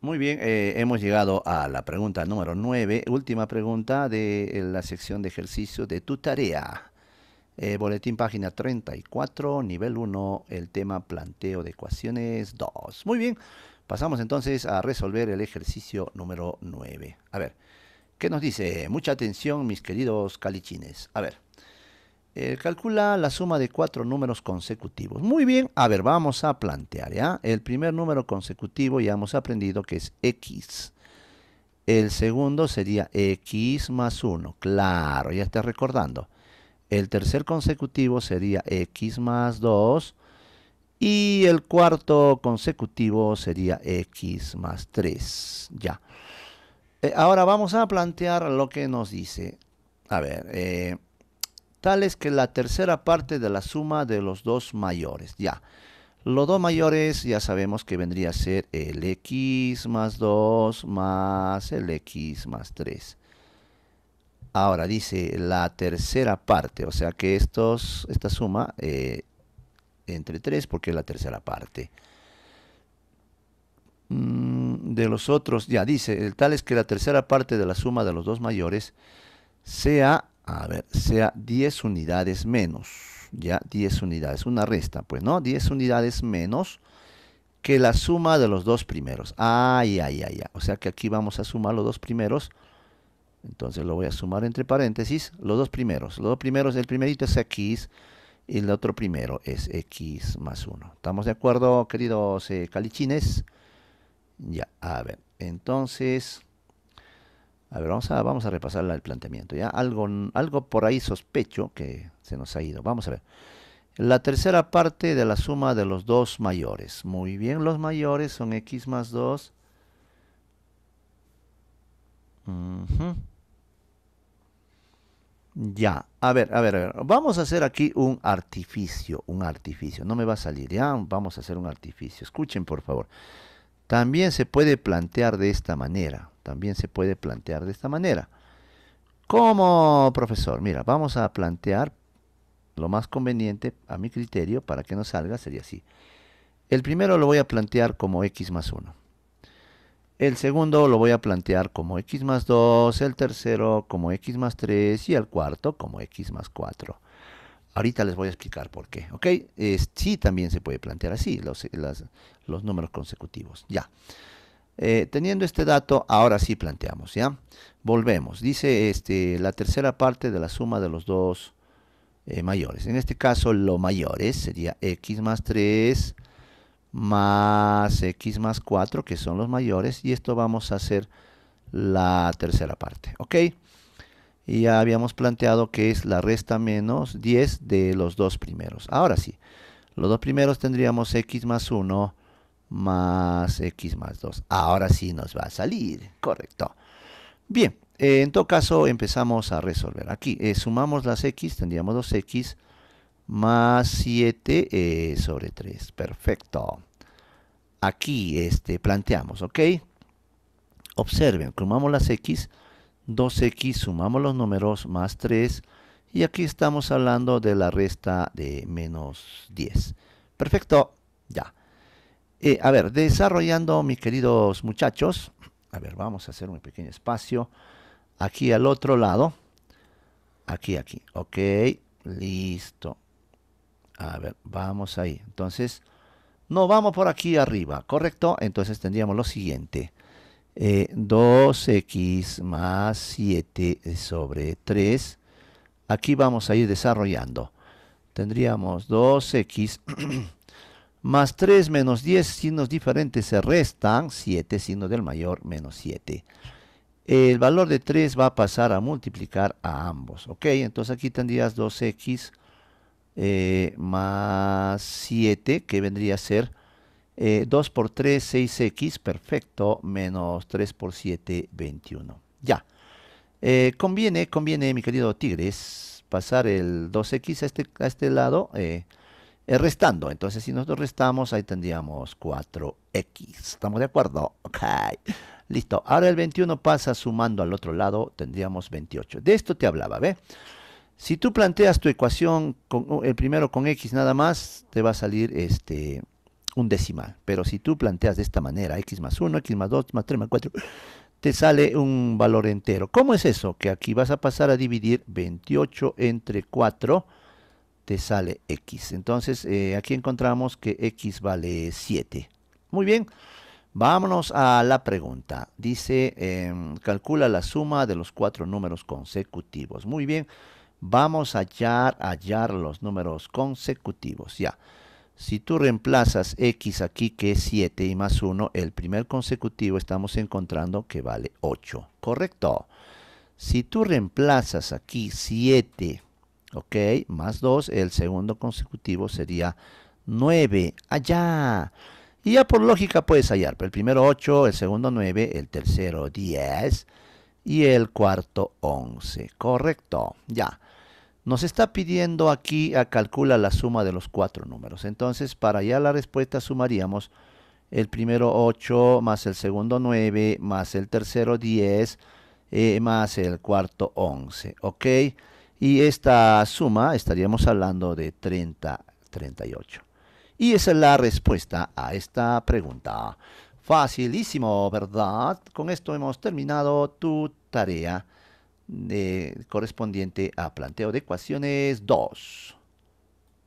Muy bien, eh, hemos llegado a la pregunta número 9, última pregunta de eh, la sección de ejercicio de tu tarea. Eh, boletín página 34, nivel 1, el tema planteo de ecuaciones 2. Muy bien, pasamos entonces a resolver el ejercicio número 9. A ver, ¿qué nos dice? Mucha atención, mis queridos calichines. A ver, eh, calcula la suma de cuatro números consecutivos. Muy bien, a ver, vamos a plantear, ¿ya? El primer número consecutivo ya hemos aprendido que es x. El segundo sería x más 1. Claro, ya está recordando. El tercer consecutivo sería x más 2. Y el cuarto consecutivo sería x más 3. Ya. Eh, ahora vamos a plantear lo que nos dice. A ver, eh, Tal es que la tercera parte de la suma de los dos mayores. Ya, los dos mayores ya sabemos que vendría a ser el x más 2 más el x más 3. Ahora dice la tercera parte, o sea que estos, esta suma eh, entre 3 porque es la tercera parte. Mm, de los otros, ya dice, el tal es que la tercera parte de la suma de los dos mayores sea a ver, sea 10 unidades menos, ya 10 unidades, una resta, pues, ¿no? 10 unidades menos que la suma de los dos primeros. Ay, ay, ay, ay. O sea que aquí vamos a sumar los dos primeros. Entonces lo voy a sumar entre paréntesis, los dos primeros. Los dos primeros, el primerito es x y el otro primero es x más 1. ¿Estamos de acuerdo, queridos eh, calichines? Ya, a ver. Entonces, a ver, vamos a, vamos a repasar el planteamiento. ¿ya? Algo, por ahí sospecho que se nos ha ido. Vamos a ver. La tercera parte de la suma de los dos mayores. Muy bien, los mayores son x más 2. Ya, a ver, a ver, a ver. Vamos a hacer aquí un artificio, un artificio. No me va a salir, ya. Vamos a hacer un artificio. Escuchen, por favor. También se puede plantear de esta manera. También se puede plantear de esta manera. ¿Cómo, profesor? Mira, vamos a plantear lo más conveniente a mi criterio para que no salga, sería así. El primero lo voy a plantear como x más 1. El segundo lo voy a plantear como x más 2, el tercero como x más 3 y el cuarto como x más 4. Ahorita les voy a explicar por qué, ¿ok? sí, también se puede plantear así, los, números consecutivos, ya. Eh, teniendo este dato, ahora sí planteamos, ¿ya? Volvemos, dice este, la tercera parte de la suma de los dos eh, mayores. En este caso, lo mayores sería x más 3 más x más 4, que son los mayores, y esto vamos a hacer la tercera parte, ¿ok? y ya habíamos planteado que es la resta menos 10 de los dos primeros. Ahora sí, los dos primeros tendríamos x más 1 más x más 2. Ahora sí nos va a salir, correcto. Bien, eh, en todo caso empezamos a resolver. Aquí eh, sumamos las x, tendríamos 2x más 7 eh, sobre 3. Perfecto. Aquí este, planteamos, ¿ok? Observen, sumamos las x, 2x sumamos los números más 3 y aquí estamos hablando de la resta de menos 10. Perfecto, ya. Eh, a ver, desarrollando mis queridos muchachos, a ver, vamos a hacer un pequeño espacio aquí al otro lado, aquí, aquí, ok, listo. A ver, vamos ahí, entonces, no vamos por aquí arriba, ¿correcto? Entonces tendríamos lo siguiente, 2x eh, más 7 sobre 3. Aquí vamos a ir desarrollando. Tendríamos 2x más 3 menos 10 signos diferentes se restan, 7 signos del mayor menos 7. El valor de 3 va a pasar a multiplicar a ambos, ¿ok? Entonces aquí tendrías 2x eh, más 7, que vendría a ser 2 eh, por 3, 6x, perfecto, menos 3 por 7, 21. Ya. Eh, conviene, conviene, mi querido Tigres, pasar el 2x a este, a este lado, eh, restando. Entonces, si nosotros restamos, ahí tendríamos 4x. ¿Estamos de acuerdo? Ok. Listo. Ahora el 21 pasa sumando al otro lado, tendríamos 28. De esto te hablaba, ¿ve? Si tú planteas tu ecuación, con, el primero con x nada más, te va a salir este un decimal. Pero si tú planteas de esta manera, x más 1, x más 2, más 3, más 4, te sale un valor entero. ¿Cómo es eso? Que aquí vas a pasar a dividir 28 entre 4, te sale x. Entonces eh, aquí encontramos que x vale 7. Muy bien, vámonos a la pregunta. Dice, em, calcula la suma de los cuatro números consecutivos. Muy bien, vamos a hallar, a hallar los números consecutivos. Ya. Si tú reemplazas x aquí que es 7 y más 1, el primer consecutivo estamos encontrando que vale 8, ¿correcto? Si tú reemplazas aquí 7, ¿ok? Más 2, el segundo consecutivo sería 9, allá. Y ya por lógica puedes hallar, el primero 8, el segundo 9, el tercero 10 y el cuarto 11, ¿correcto? Ya. Nos está pidiendo aquí a calcular la suma de los cuatro números. Entonces, para ya la respuesta sumaríamos el primero 8 más el segundo 9 más el tercero 10 eh, más el cuarto 11. ¿Ok? Y esta suma estaríamos hablando de 30, 38. Y esa es la respuesta a esta pregunta. Facilísimo, ¿verdad? Con esto hemos terminado tu tarea de eh, correspondiente a planteo de ecuaciones 2.